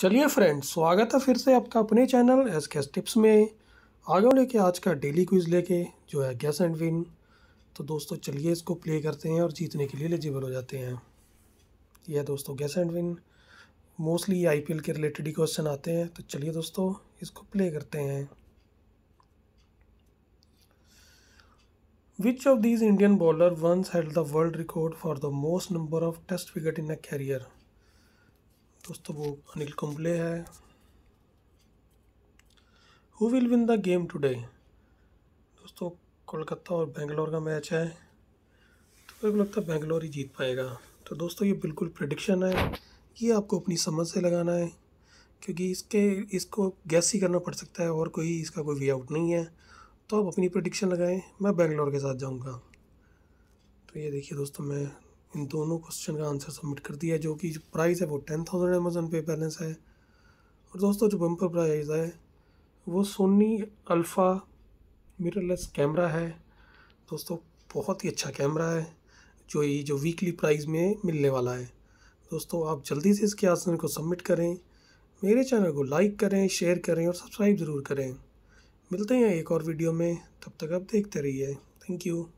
चलिए फ्रेंड्स स्वागत है फिर से आपका अपने चैनल एस के टिप्स में आगे लेके आज का डेली क्विज लेके जो है गैस एंड विन तो दोस्तों चलिए इसको प्ले करते हैं और जीतने के लिए एलिजिबल हो जाते हैं यह दोस्तों गैस एंड विन मोस्टली आई के रिलेटेड ही क्वेश्चन आते हैं तो चलिए दोस्तों इसको प्ले करते हैं which of these Indian bowler once held the world record for the most number of test wicket in a career दोस्तों वो अनिल कुंबले है who will win the game today दोस्तों कोलकाता और बेंगलोर का मैच है तो मेरे को लगता है बेंगलोर ही जीत पाएगा तो दोस्तों ये बिल्कुल प्रडिक्शन है ये आपको अपनी समझ से लगाना है क्योंकि इसके इसको गैस ही करना पड़ सकता है और कोई इसका कोई वे आउट नहीं है तो आप अपनी प्रडिक्शन लगाएं मैं बेंगलोर के साथ जाऊंगा तो ये देखिए दोस्तों मैं इन दोनों क्वेश्चन का आंसर सबमिट कर दिया जो कि जो प्राइस है वो टेन थाउजेंड अमेजोन पे बैलेंस है और दोस्तों जो बम्पर प्राइस है वो सोनी अल्फ़ा मिररलेस कैमरा है दोस्तों बहुत ही अच्छा कैमरा है जो ये जो वीकली प्राइस में मिलने वाला है दोस्तों आप जल्दी से इसके आसन को सबमिट करें मेरे चैनल को लाइक करें शेयर करें और सब्सक्राइब ज़रूर करें मिलते हैं एक और वीडियो में तब तक आप देखते रहिए थैंक यू